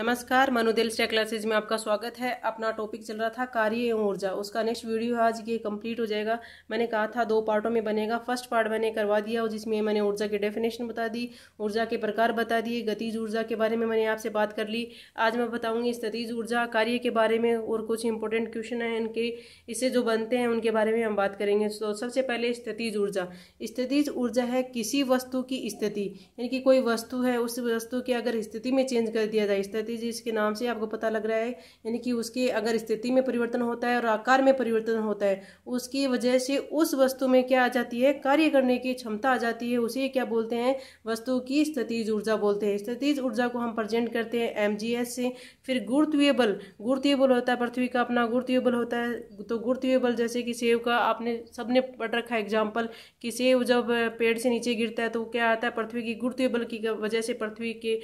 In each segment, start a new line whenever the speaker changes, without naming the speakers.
नमस्कार मनोदेल stay classes में आपका स्वागत है अपना टॉपिक चल रहा था कार्य एवं ऊर्जा उसका नेक्स्ट वीडियो आज ये कंप्लीट हो जाएगा मैंने कहा था दो पार्टों में बनेगा फर्स्ट पार्ट मैंने करवा दिया और जिसमें मैंने ऊर्जा की डेफिनेशन बता दी ऊर्जा के प्रकार बता दिए गतिज ऊर्जा के बारे में मैंने आपसे बात कर ली आज मैं बताऊँगी गतिज ऊर्जा कार्य के बारे में और कुछ इंपॉर्टेंट क्वेश्चन हैं इनके इससे जो बनते हैं उनके बारे में हम बात करेंगे तो सबसे पहले स्थितिज ऊर्जा स्थितिज ऊर्जा है किसी वस्तु की स्थिति यानी कि कोई वस्तु है उस वस्तु की अगर स्थिति में चेंज कर दिया जाए स्थिति स्थिति जिसके नाम से आपको पता लग रहा है यानी कि उसके अगर स्थिति में परिवर्तन होता है और आकार में परिवर्तन होता है उसकी वजह से उस वस्तु में क्या आ जाती है कार्य करने की क्षमता आ जाती है उसे क्या बोलते हैं वस्तु की स्थितिज ऊर्जा बोलते हैं स्थितिज ऊर्जा को हम प्रजेंट करते हैं एम से फिर गुरुत्वीय बल गुरुत्वीय बल होता है पृथ्वी का अपना गुरुत्वीय बल होता है तो गुरुत्वीय बल जैसे कि सेव का आपने सबने पढ़ रखा एग्जाम्पल कि सेव जब पेड़ से नीचे गिरता है तो क्या आता है पृथ्वी की गुरुत्वीय बल की वजह से पृथ्वी के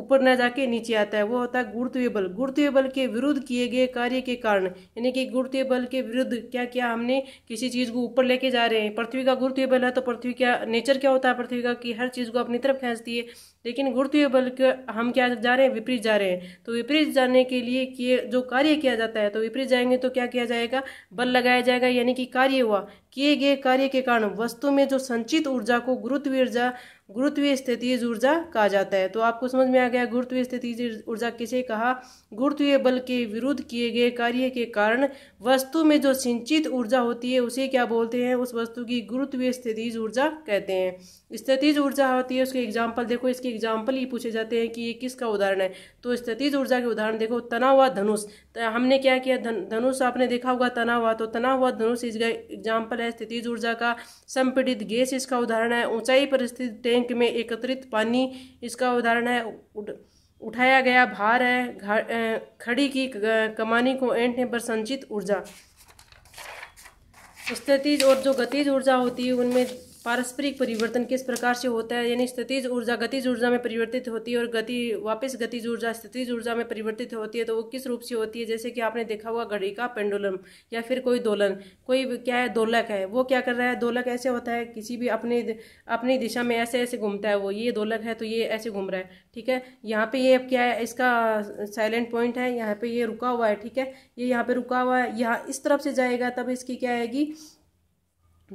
ऊपर न जाके नीचे आता है वो होता है गुरुत्व बल गुरुत्व बल के विरुद्ध किए गए कार्य के कारण यानी कि गुरुत्व बल के विरुद्ध क्या क्या हमने किसी चीज़ को ऊपर लेके जा रहे हैं पृथ्वी का गुरुत्व बल है तो पृथ्वी का नेचर क्या होता है पृथ्वी का कि हर चीज़ को अपनी तरफ खींचती है लेकिन गुरुत्व बल के हम क्या जा रहे हैं विपरीत जा रहे हैं तो विपरीत जाने के लिए किए जो कार्य किया जाता है तो विपरीत जाएंगे तो क्या किया जाएगा बल लगाया जाएगा यानी कि कार्य हुआ किए गए कार्य के कारण वस्तु में जो संचित ऊर्जा को गुरुत्व ऊर्जा गुरुत्वीय स्थितिज ऊर्जा कहा जाता है तो आपको समझ में आ गया गुरुत्वीय स्थितिज ऊर्जा किसे कहा गुरुत्वीय बल के विरुद्ध किए गए कार्य के कारण वस्तु में जो सिंचित ऊर्जा होती है उसे क्या बोलते हैं उस वस्तु की गुरुत्वीय स्थितिज ऊर्जा कहते हैं स्थितिज ऊर्जा होती है उसके एग्जाम्पल देखो इसके एग्जाम्पल ही पूछे जाते हैं कि ये किसका उदाहरण है तो स्थितिज ऊर्जा के उदाहरण देखो तना हुआ धनुष तो हमने क्या किया धनुष आपने देखा होगा तना हुआ तो तना हुआ धनुष इसका एग्जाम्पल है स्थितिज ऊर्जा का संपीड़ित गैस इसका उदाहरण है ऊंचाई पर स्थित टैंक में एकत्रित पानी इसका उदाहरण है उड, उठाया गया भार है खड़ी की कमानी को एंट ने संचित ऊर्जा स्थितिज और जो गतिज ऊर्जा होती है उनमें पारस्परिक परिवर्तन किस प्रकार से होता है यानी स्थितिज ऊर्जा गतिज ऊर्जा में परिवर्तित होती है और गति वापस गतिज ऊर्जा स्थितिज ऊर्जा में परिवर्तित होती है तो वो किस रूप से होती है जैसे कि आपने देखा हुआ घड़ी का पेंडुलम या फिर कोई दोलन कोई क्या है दोलक है वो क्या कर रहा है दोलक ऐसे होता है किसी भी अपने अपनी दिशा में ऐसे ऐसे घूमता है वो ये दोलक है तो ये ऐसे घूम रहा है ठीक है यहाँ पर ये क्या है इसका साइलेंट पॉइंट है यहाँ पर ये रुका हुआ है ठीक है ये यहाँ पर रुका हुआ है यहाँ इस तरफ से जाएगा तब इसकी क्या आएगी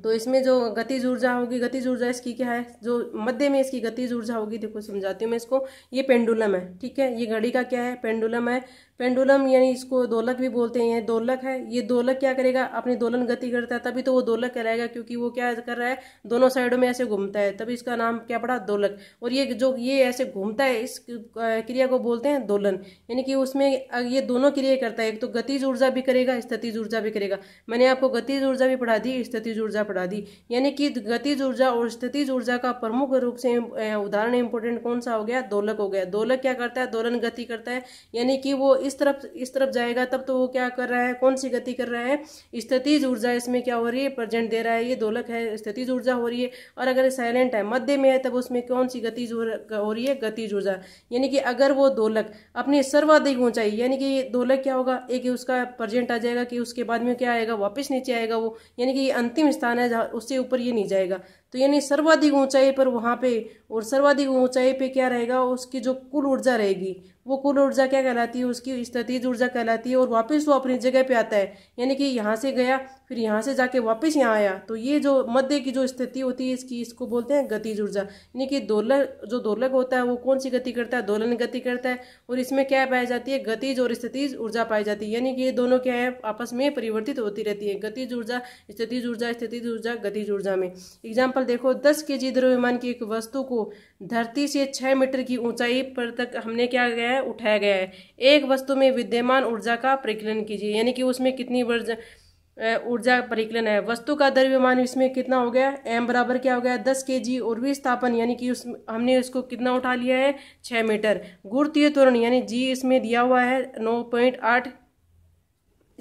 तो इसमें जो गतिज ऊर्जा होगी गतिज ऊर्जा इसकी क्या है जो मध्य में इसकी गतिज ऊर्जा होगी देखो समझाती हूँ मैं इसको ये पेंडुलम है ठीक है ये घड़ी का क्या है पेंडुलम है पेंडुलम यानी इसको दोलक भी बोलते हैं दोलक है ये दोलक क्या करेगा अपनी दोलन गति करता है तभी तो वो दोलक कहलाएगा क्योंकि वो क्या कर रहा है दोनों साइडों में ऐसे घूमता है तभी इसका नाम क्या पड़ा दोलक और ये जो ये ऐसे घूमता है इस क्रिया को बोलते हैं दोलन यानी कि उसमें ये दोनों क्रिया करता है एक तो गतिज ऊर्जा भी करेगा स्थितिज ऊर्जा भी करेगा मैंने आपको गतिज ऊर्जा भी पढ़ा दी स्थितिज ऊर्जा पढ़ा दी यानी कि गतिज ऊर्जा और स्थितिज ऊर्जा का प्रमुख रूप से उदाहरण इंपोर्टेंट कौन सा हो गया दोलक हो गया दोलक क्या करता है दोलन गति करता है यानी कि वो इस इस तरफ इस तरफ जाएगा तब तो वो क्या कर रहा है कौन सी गति कर रहा है स्थितिज ऊर्जा इसमें क्या हो रही है प्रजेंट दे रहा है ये दोलक है स्थितिज ऊर्जा हो रही है और अगर साइलेंट है मध्य में है तब उसमें कौन सी गतिज हो रही है गतिज ऊर्जा यानी कि अगर वो दोलक अपनी सर्वाधिक ऊंचाई यानी कि दोलक क्या होगा एक उसका प्रजेंट आ जाएगा कि उसके बाद में क्या आएगा वापस नीचे आएगा वो यानी कि ये अंतिम स्थान है उससे ऊपर ये नहीं जाएगा तो यानी सर्वाधिक ऊंचाई पर वहाँ पे और सर्वाधिक ऊंचाई पे क्या रहेगा उसकी जो कुल ऊर्जा रहेगी वो कुल ऊर्जा क्या कहलाती है उसकी स्थितिज ऊर्जा कहलाती है और वापस वो अपनी जगह पे आता है यानी कि यहाँ से गया फिर यहाँ से जाके वापस यहाँ आया तो ये जो मध्य की जो स्थिति होती है इसकी इसको बोलते हैं गतिज ऊर्जा यानी कि दोलक जो दोलक होता है वो कौन सी गति करता है दोलन गति करता है और इसमें क्या पाई जाती है गतिज और स्थितिज ऊर्जा पाई जाती है यानी कि ये दोनों क्या है आपस में परिवर्तित होती रहती है गतिज ऊर्जा स्थितिज ऊर्जा स्थितिज ऊर्जा गतिज ऊर्जा में एग्जाम्पल देखो दस के जी द्रव्यमान की एक वस्तु को धरती से छः मीटर की ऊंचाई पर तक हमने क्या गया है उठाया गया है एक वस्तु में विद्यमान ऊर्जा का परिकलन कीजिए यानी कि उसमें कितनी ऊर्जा परिकलन है वस्तु का द्रव्यमान इसमें कितना हो गया एम बराबर क्या हो गया दस के जी और विस्थापन यानी कि उस हमने इसको कितना उठा लिया है छः मीटर गुरुतीय त्वरण यानी जी इसमें दिया हुआ है नौ पॉइंट आठ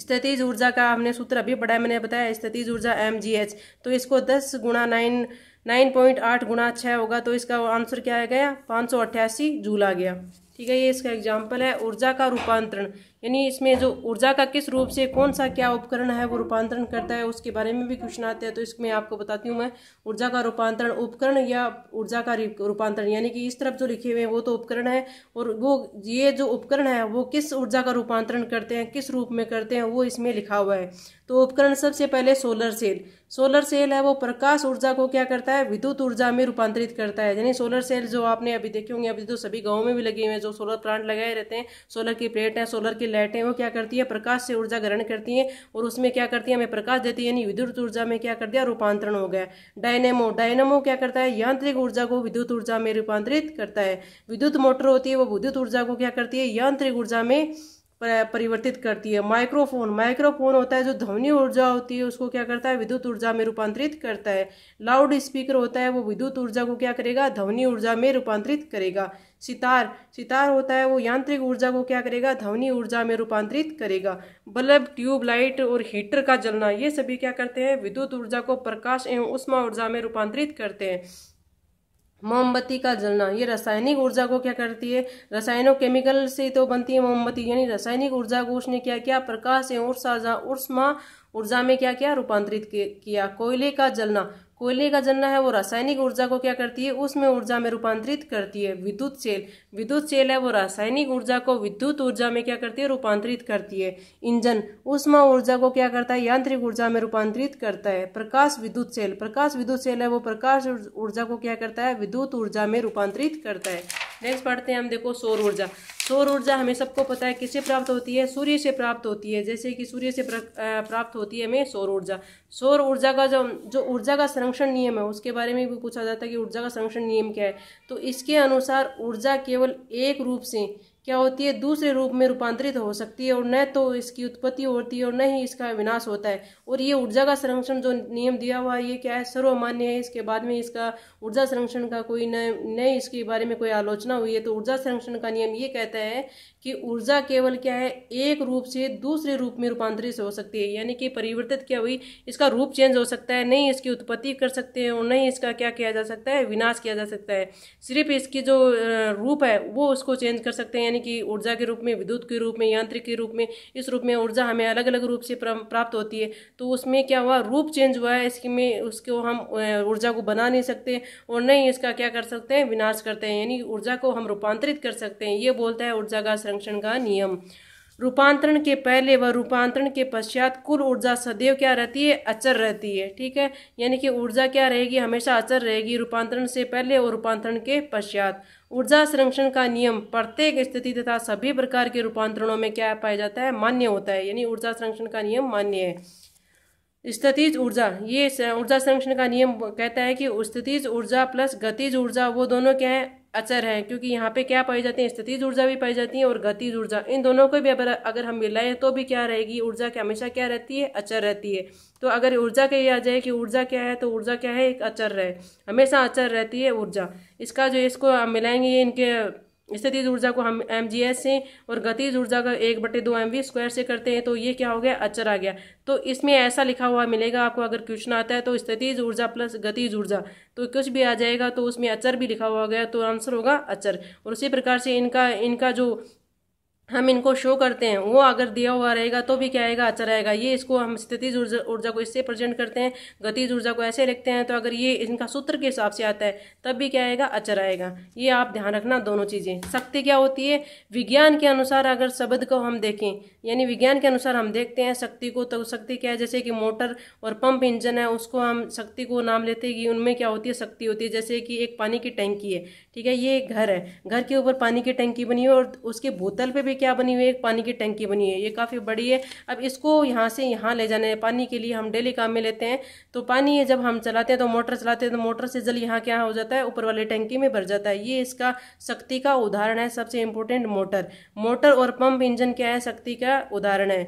स्थितिज ऊर्जा का हमने सूत्र अभी पढ़ा है मैंने बताया स्थितिज ऊर्जा एम जी एच तो इसको दस गुणा नाइन नाइन पॉइंट आठ गुणा छः होगा तो इसका आंसर क्या आ गया पाँच सौ अट्ठासी जूल आ गया ठीक है ये इसका एग्जाम्पल है ऊर्जा का रूपांतरण यानी इसमें जो ऊर्जा का किस रूप से कौन सा क्या उपकरण है वो रूपांतरण करता है उसके बारे में भी क्वेश्चन आते हैं तो इसमें आपको बताती हूँ मैं ऊर्जा का रूपांतरण उपकरण या ऊर्जा का रूपांतरण यानी कि इस तरफ जो लिखे हुए हैं वो तो उपकरण है और वो ये जो उपकरण है वो किस ऊर्जा का रूपांतरण करते हैं किस रूप में करते हैं वो इसमें लिखा हुआ है तो उपकरण सबसे पहले सोलर सेल सोलर सेल है वो प्रकाश ऊर्जा को क्या करता है विद्युत ऊर्जा में रूपांतरित करता है यानी सोलर सेल जो आपने अभी देखे होंगे अभी तो सभी गाँव में भी लगे हुए हैं जो सोलर प्लांट लगाए रहते हैं सोलर की प्लेट है सोलर के लाइट है वो क्या करती है प्रकाश से ऊर्जा ग्रहण करती है और उसमें क्या करती है हमें प्रकाश देती है यानी विद्युत ऊर्जा में क्या कर दिया रूपांतरण हो गया डायनेमो डायनेमो क्या करता है यांत्रिक ऊर्जा को विद्युत ऊर्जा में रूपांतरित करता है विद्युत मोटर होती है वो विद्युत ऊर्जा को क्या करती है यांत्रिक ऊर्जा में परिवर्तित करती है माइक्रोफोन माइक्रोफोन होता है जो ध्वनि ऊर्जा होती है उसको क्या करता है विद्युत ऊर्जा में रूपांतरित करता है लाउड स्पीकर होता है वो विद्युत ऊर्जा को क्या करेगा ध्वनि ऊर्जा में रूपांतरित करेगा सितार सितार होता है वो यांत्रिक ऊर्जा को क्या करेगा ध्वनि ऊर्जा में रूपांतरित करेगा बल्ब ट्यूबलाइट और हीटर का जलना ये सभी क्या करते हैं विद्युत ऊर्जा को प्रकाश एवं उष्मा ऊर्जा में रूपांतरित करते हैं मोमबत्ती का जलना ये रासायनिक ऊर्जा को क्या करती है रसायनों केमिकल से तो बनती है मोमबत्ती यानी रासायनिक ऊर्जा को उसने क्या किया प्रकाश एवं ऊर्जा ऊर्जा में क्या क्या रूपांतरित किया कोयले का जलना कोयले का जन्ना है वो रासायनिक ऊर्जा को क्या करती है उसमें ऊर्जा में रूपांतरित करती है विद्युत सेल विद्युत सेल है वो रासायनिक ऊर्जा को विद्युत ऊर्जा में क्या करती है रूपांतरित करती है इंजन उष्मा ऊर्जा को क्या करता है यांत्रिक ऊर्जा में रूपांतरित करता है प्रकाश विद्युत सेल प्रकाश विद्युत सेल है वो प्रकाश ऊर्जा को क्या करता है विद्युत ऊर्जा में रूपांतरित करता है नेक्स्ट पढ़ते हैं हम देखो सौर ऊर्जा सौर ऊर्जा हमें सबको पता है किससे प्राप्त होती है सूर्य से प्राप्त होती है जैसे कि सूर्य से प्राप्त होती है हमें सौर ऊर्जा सौर ऊर्जा का जो जो ऊर्जा का संरक्षण नियम है उसके बारे में भी पूछा जाता है कि ऊर्जा का संरक्षण नियम क्या है तो इसके अनुसार ऊर्जा केवल एक रूप से क्या होती है दूसरे रूप में रूपांतरित हो सकती है और न तो इसकी उत्पत्ति होती है और न ही इसका विनाश होता है और ये ऊर्जा का संरक्षण जो नियम दिया हुआ है ये क्या है सर्वमान्य है इसके बाद में इसका ऊर्जा संरक्षण का कोई न न इसके बारे में कोई आलोचना हुई है तो ऊर्जा संरक्षण का नियम ये कहता है कि ऊर्जा केवल क्या है एक रूप से दूसरे रूप में रूपांतरित हो सकती है यानी कि परिवर्तित क्या हुई इसका रूप चेंज हो सकता है नहीं इसकी उत्पत्ति कर सकते हैं और नहीं इसका क्या किया जा सकता है विनाश किया जा सकता है सिर्फ इसकी जो रूप है वो उसको चेंज कर सकते हैं यानी कि ऊर्जा के रूप में विद्युत के रूप में यांत्रिक के रूप में इस रूप में ऊर्जा हमें अलग अलग रूप से प्राप्त होती है तो उसमें क्या हुआ रूप चेंज हुआ है इसमें उसको हम ऊर्जा को बना नहीं सकते और नहीं इसका क्या कर सकते हैं विनाश करते हैं यानी ऊर्जा को हम रूपांतरित कर सकते हैं ये बोलता है ऊर्जा का संरक्षण का नियम रूपांतरण के पहले व रूपांतरण के पश्चात कुल ऊर्जा सदैव क्या रहती है अचर रहती है ठीक है यानी कि ऊर्जा क्या रहेगी हमेशा अचर रहेगी रूपांतरण से पहले और रूपांतरण के पश्चात ऊर्जा संरक्षण का नियम प्रत्येक स्थिति तथा सभी प्रकार के रूपांतरणों में क्या पाया जाता है मान्य होता है यानी ऊर्जा संरक्षण का नियम मान्य है स्थितिज ऊर्जा ये ऊर्जा संरक्षण का नियम कहता है कि स्थितिज ऊर्जा प्लस गतिज ऊर्जा वो दोनों क्या है अचर हैं क्योंकि यहाँ पे क्या पाई जाती है स्थिति ऊर्जा भी पाई जाती है और गतिज ऊर्जा इन दोनों को भी अगर अगर हम मिलाएं तो भी क्या रहेगी ऊर्जा क्या हमेशा क्या रहती है अचर रहती है तो अगर ऊर्जा के ये आ जाए कि ऊर्जा क्या है तो ऊर्जा क्या है एक अचर रहे हमेशा अचर रहती है ऊर्जा इसका जो इसको हम मिलाएंगे इनके स्थितिज ऊर्जा को हम एम जी एस से और गतिज ऊर्जा का एक बटे दो एम वी स्क्वायर से करते हैं तो ये क्या हो गया अचर आ गया तो इसमें ऐसा लिखा हुआ मिलेगा आपको अगर क्वेश्चन आता है तो स्थितिज ऊर्जा प्लस गतिज ऊर्जा तो कुछ भी आ जाएगा तो उसमें अचर भी लिखा हुआ गया तो आंसर होगा अचर और उसी प्रकार से इनका इनका जो हम इनको शो करते हैं वो अगर दिया हुआ रहेगा तो भी क्या आएगा अच्छा रहेगा ये इसको हम स्थितिज ऊर्जा ऊर्जा को इससे प्रेजेंट करते हैं गतिज ऊर्जा को ऐसे लिखते हैं तो अगर ये इनका सूत्र के हिसाब से आता है तब भी क्या आएगा अच्छा रहेगा ये आप ध्यान रखना दोनों चीज़ें शक्ति क्या होती है विज्ञान के अनुसार अगर शब्द को हम देखें यानी विज्ञान के अनुसार हम देखते हैं शक्ति को तो शक्ति क्या है जैसे कि मोटर और पंप इंजन है उसको हम शक्ति को नाम लेते हैं कि उनमें क्या होती है शक्ति होती है जैसे कि एक पानी की टैंकी है ठीक है ये एक घर है घर के ऊपर पानी की टैंकी बनी है और उसके बोतल पर भी क्या बनी हुई है पानी की टंकी बनी हुई है ये काफ़ी बड़ी है अब इसको यहाँ से यहाँ ले जाने पानी के लिए हम डेली काम में लेते हैं तो पानी ये जब हम चलाते हैं तो मोटर चलाते हैं तो मोटर से जल यहाँ क्या हो जाता है ऊपर वाली टंकी में भर जाता है ये इसका शक्ति का उदाहरण है सबसे इम्पोर्टेंट मोटर मोटर और पंप इंजन क्या है शक्ति का उदाहरण है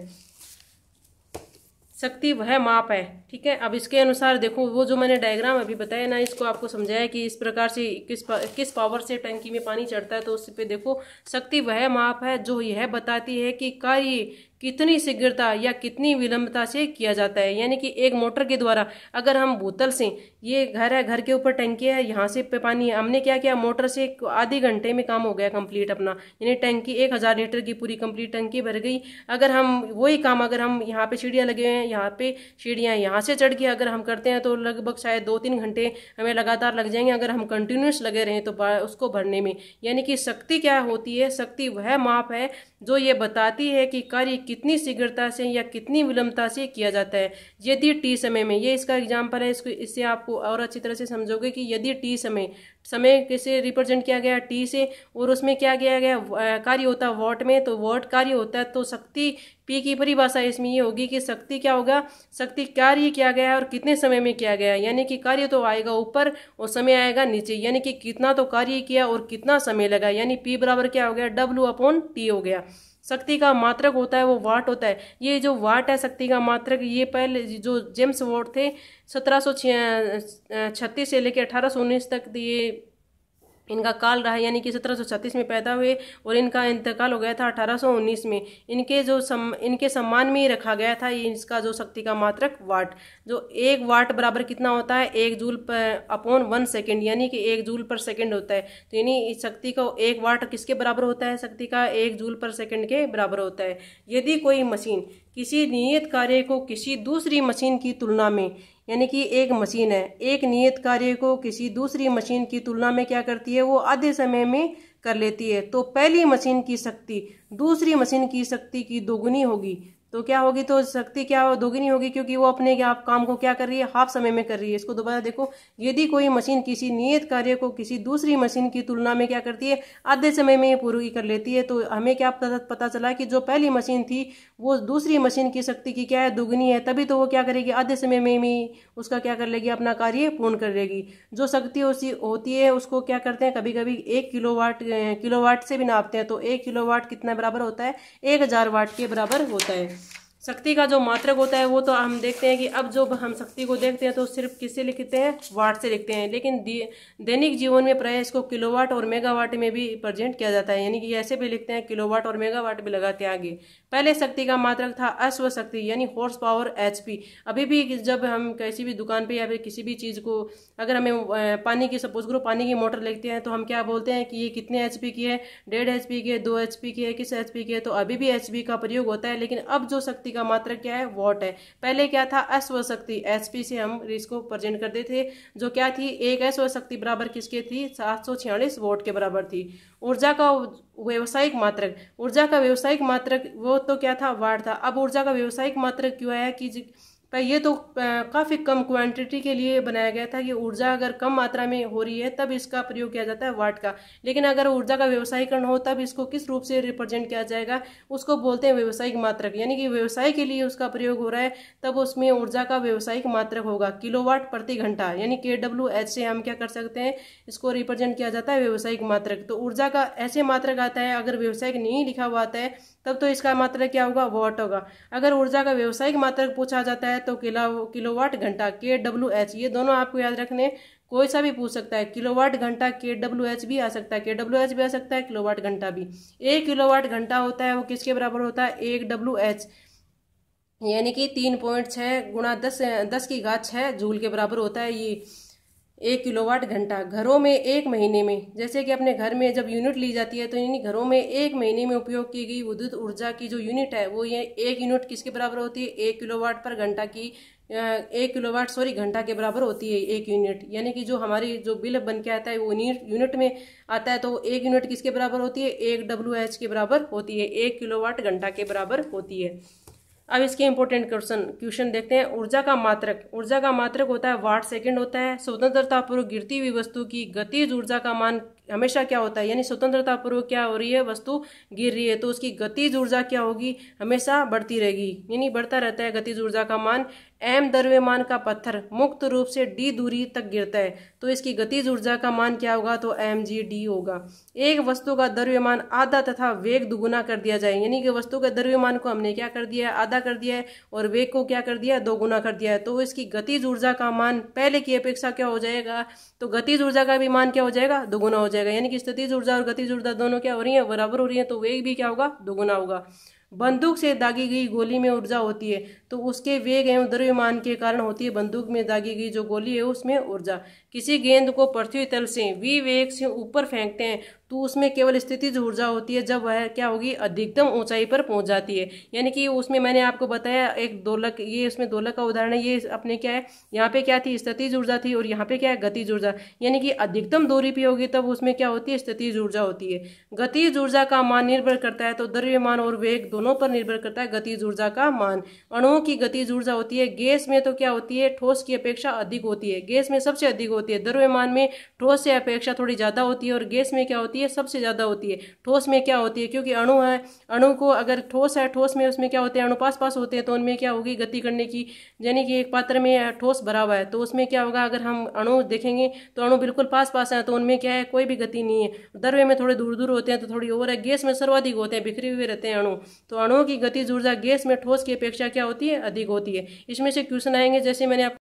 शक्ति वह माप है ठीक है अब इसके अनुसार देखो वो जो मैंने डायग्राम अभी बताया ना इसको आपको समझाया कि इस प्रकार से किस पा, किस पावर से टंकी में पानी चढ़ता है तो उस पर देखो शक्ति वह माप है जो यह बताती है कि कार्य कितनी शीघ्रता या कितनी विलंबता से किया जाता है यानी कि एक मोटर के द्वारा अगर हम बोतल से ये घर है घर के ऊपर टंकी है यहाँ से पे पानी है हमने क्या किया मोटर से आधे घंटे में काम हो गया कंप्लीट अपना यानी टंकी एक हज़ार लीटर की पूरी कंप्लीट टंकी भर गई अगर हम वही काम अगर हम यहाँ पे सीढ़ियाँ लगे हुए हैं यहाँ पे सीढ़ियाँ यहाँ से चढ़ के अगर हम करते हैं तो लगभग शायद दो तीन घंटे हमें लगातार लग जाएंगे अगर हम कंटिन्यूस लगे रहें तो उसको भरने में यानी कि शक्ति क्या होती है शक्ति वह माप है जो ये बताती है कि कार्य कितनी शीघ्रता से या कितनी विलंबता से किया जाता है यदि टी समय में ये इसका एग्जाम्पल है इसको इससे आपको और अच्छी तरह से समझोगे कि यदि टी समय समय कैसे रिप्रेजेंट किया गया टी से और उसमें क्या किया गया कार्य होता है वॉट में तो वॉट कार्य होता है तो शक्ति पी की परिभाषा इसमें ये होगी कि शक्ति क्या होगा शक्ति कार्य किया गया है और कितने समय में किया गया है यानी कि कार्य तो आएगा ऊपर और समय आएगा नीचे यानी कि कितना तो कार्य किया और कितना समय लगा यानी पी बराबर क्या हो गया डब्ल्यू अपॉन टी हो गया शक्ति का मात्रक होता है वो वाट होता है ये जो वाट है शक्ति का मात्रक ये पहले जो जेम्स वाट थे सत्रह सौ छत्तीस से लेकर अठारह सौ उन्नीस तक ये इनका काल रहा यानी कि सत्रह में पैदा हुए और इनका इंतकाल हो गया था 1819 में इनके जो सम इनके सम्मान में ही रखा गया था इसका जो शक्ति का मात्रक वाट जो एक वाट बराबर कितना होता है एक जूल पर अपॉन वन सेकेंड यानी कि एक जूल पर सेकेंड होता है तो यानी इस शक्ति का एक वाट किसके बराबर होता है शक्ति का एक जूल पर सेकेंड के बराबर होता है यदि कोई मशीन किसी नियत कार्य को किसी दूसरी मशीन की तुलना में यानी कि एक मशीन है एक नियत कार्य को किसी दूसरी मशीन की तुलना में क्या करती है वो आधे समय में कर लेती है तो पहली मशीन की शक्ति दूसरी मशीन की शक्ति की दोगुनी होगी तो क्या होगी तो शक्ति क्या हो दोगुनी होगी क्योंकि वो अपने आप काम को क्या कर रही है हाफ समय में कर रही है इसको दोबारा देखो यदि कोई मशीन किसी नियत कार्य को किसी दूसरी मशीन की तुलना में क्या करती है आधे समय में पूरी कर लेती है तो हमें क्या पता चला कि जो पहली मशीन थी वो दूसरी मशीन की शक्ति की क्या है दोगुनी है तभी तो वो क्या करेगी आधे समय में ही उसका क्या कर लेगी अपना कार्य पूर्ण कर लेगी जो शक्ति होती है उसको क्या करते हैं कभी कभी एक किलो वाट किलो वाट से भी नापते हैं तो एक किलो वाट कितना बराबर होता है एक हजार वाट के बराबर होता है शक्ति का जो मात्रक होता है वो तो हम देखते हैं कि अब जो हम शक्ति को देखते हैं तो सिर्फ किससे लिखते हैं वाट से लिखते हैं लेकिन दैनिक जीवन में प्राय इसको किलोवाट और मेगावाट में भी प्रजेंट किया जाता है यानी कि ऐसे भी लिखते हैं किलोवाट और मेगावाट भी लगाते हैं आगे पहले शक्ति का मात्रक था अश्व शक्ति यानी हॉर्स पावर एच अभी भी जब हम किसी भी दुकान पर या फिर किसी भी चीज़ को अगर हमें पानी की सपोज करो पानी की मोटर लिखते हैं तो हम क्या बोलते हैं कि ये कितने एच की है डेढ़ एच की है दो एच की है किस एच की है तो अभी भी एच का प्रयोग होता है लेकिन अब जो शक्ति का मात्रक क्या है वॉट है पहले क्या था अश्व शक्ति एस पी से हम इसको प्रेजेंट करते थे जो क्या थी एक अश्व शक्ति बराबर किसके थी सात सौ छियालीस वोट के बराबर थी ऊर्जा का व्यवसायिक मात्रक ऊर्जा का व्यवसायिक मात्रक वो तो क्या था वाट था अब ऊर्जा का व्यवसायिक मात्रक क्यों आया कि पर ये तो काफ़ी कम क्वांटिटी के लिए बनाया गया था कि ऊर्जा अगर कम मात्रा में हो रही है तब इसका प्रयोग किया जाता है वाट का लेकिन अगर ऊर्जा का व्यवसायीकरण हो तब इसको किस रूप से रिप्रेजेंट किया जाएगा उसको बोलते हैं व्यवसायिक मात्रक यानी कि व्यवसाय के लिए उसका प्रयोग हो रहा है तब उसमें ऊर्जा का व्यवसायिक मात्रक होगा किलोवाट प्रति घंटा यानी के डब्ल्यू एच से हम क्या कर सकते हैं इसको रिप्रेजेंट किया जाता है व्यवसायिक मात्रक तो ऊर्जा का ऐसे मात्रक आता है अगर व्यवसायिक नहीं लिखा हुआ आता है तब तो इसका मात्रक क्या होगा वॉट होगा अगर ऊर्जा का व्यवसायिक मात्रक पूछा जाता है तो किला किलोवाट घंटा के डब्ल्यू एच ये दोनों आपको याद रखने कोई सा भी पूछ सकता है किलोवाट घंटा के डब्ल्यू एच भी आ सकता है के डब्ल्यू एच भी आ सकता है किलोवाट घंटा भी एक किलोवाट घंटा होता है वो किसके बराबर होता है एक डब्ल्यू एच यानी कि तीन पॉइंट छः गुणा दस दस की घात छः जूल के बराबर होता है ये एक किलोवाट घंटा घरों में एक महीने में जैसे कि अपने घर में जब यूनिट ली जाती है तो यानी घरों में एक महीने में उपयोग की गई विद्युत ऊर्जा की जो यूनिट है वो ये एक यूनिट किसके बराबर होती है एक किलोवाट पर घंटा की एक किलोवाट सॉरी घंटा के बराबर होती है एक यूनिट यानी कि जो हमारी जो बिल बन के आता है वो यूनिट में आता है तो एक यूनिट किसके बराबर होती है एक डब्ल्यू एच के बराबर होती है एक किलोवाट घंटा के बराबर होती है अब इसके इंपॉर्टेंट क्वेश्चन क्वेश्चन देखते हैं ऊर्जा का मात्रक ऊर्जा का मात्रक होता है वाट सेकंड होता है स्वतंत्रता पूर्व गिरती हुई वस्तु की गतिज ऊर्जा का मान हमेशा क्या होता है यानी स्वतंत्रता पूर्व क्या हो रही है वस्तु गिर रही है तो उसकी गतिज ऊर्जा क्या होगी हमेशा बढ़ती रहेगी यानी बढ़ता रहता है गतिज ऊर्जा का मान एम द्रव्यमान का पत्थर मुक्त रूप से डी दूरी तक गिरता है तो इसकी गतिज ऊर्जा का मान क्या होगा तो एम जी डी होगा एक वस्तु का द्रव्यमान आधा तथा वेग दुगुना कर दिया जाए यानी कि वस्तु के द्रव्यमान को हमने क्या कर दिया है आधा कर दिया है और वेग को क्या कर दिया है दोगुना कर दिया है तो इसकी गतिज ऊर्जा का मान पहले की अपेक्षा क्या हो जाएगा तो गतिज ऊर्जा का भी मान क्या हो जाएगा दोगुना हो जाएगा जाएगा यानी कि स्थितिज ऊर्जा और गतिज ऊर्जा दोनों क्या हो रही हैं बराबर हो रही हैं तो वेग भी क्या होगा दोगुना होगा बंदूक से दागी गई गोली में ऊर्जा होती है तो उसके वेग एवं द्रव्यमान के कारण होती है बंदूक में दागी गई जो गोली है उसमें ऊर्जा किसी गेंद को पृथ्वी तल से वी वेग से ऊपर फेंकते हैं तो उसमें केवल जो ऊर्जा होती है जब वह क्या होगी अधिकतम ऊंचाई पर पहुंच जाती है यानी कि उसमें मैंने आपको बताया एक दोलक ये उसमें दोलक का उदाहरण है ये अपने क्या है यहाँ पे क्या थी स्थिति ऊर्जा थी और यहाँ पे क्या है गति ऊर्जा यानी कि अधिकतम दूरी पर होगी तब उसमें क्या होती है स्थिति ऊर्जा होती है गति ऊर्जा का मान निर्भर करता है तो द्रव्यमान और वेग दोनों दोनों पर निर्भर करता है गतिज ऊर्जा का मान अणुओं की गतिज ऊर्जा होती है गैस में तो क्या होती है ठोस की अपेक्षा अधिक होती है गैस में सबसे अधिक होती है द्रव्यमान में ठोस से अपेक्षा थोड़ी ज़्यादा होती है और गैस में क्या होती है सबसे ज़्यादा होती है ठोस में क्या होती है क्योंकि अणु है अणु को अगर ठोस है ठोस में उसमें क्या होते हैं अणुपास पास होते हैं तो उनमें क्या होगी गति करने की यानी कि एक पात्र में ठोस भरा हुआ है तो उसमें क्या होगा अगर हम अणु देखेंगे तो अणु बिल्कुल पास पास है तो उनमें क्या है कोई भी गति नहीं है द्रव्य में थोड़े दूर दूर होते हैं तो थोड़ी ओवर है गैस में सर्वाधिक होते हैं बिखरे हुए रहते हैं अणु तो तो अणुओं की गतिज ऊर्जा गैस में ठोस की अपेक्षा क्या होती है अधिक होती है इसमें से क्वेश्चन आएंगे जैसे मैंने आपको